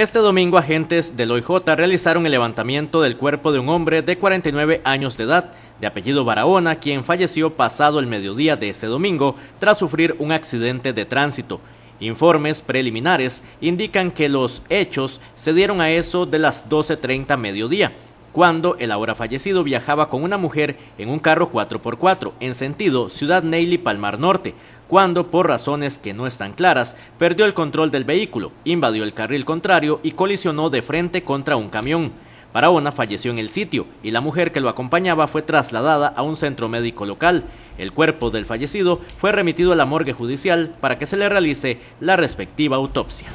Este domingo agentes del OIJ realizaron el levantamiento del cuerpo de un hombre de 49 años de edad, de apellido Barahona, quien falleció pasado el mediodía de ese domingo tras sufrir un accidente de tránsito. Informes preliminares indican que los hechos se dieron a eso de las 12.30 mediodía cuando el ahora fallecido viajaba con una mujer en un carro 4x4 en sentido Ciudad neyli Palmar Norte, cuando por razones que no están claras perdió el control del vehículo, invadió el carril contrario y colisionó de frente contra un camión. Paraona falleció en el sitio y la mujer que lo acompañaba fue trasladada a un centro médico local. El cuerpo del fallecido fue remitido a la morgue judicial para que se le realice la respectiva autopsia.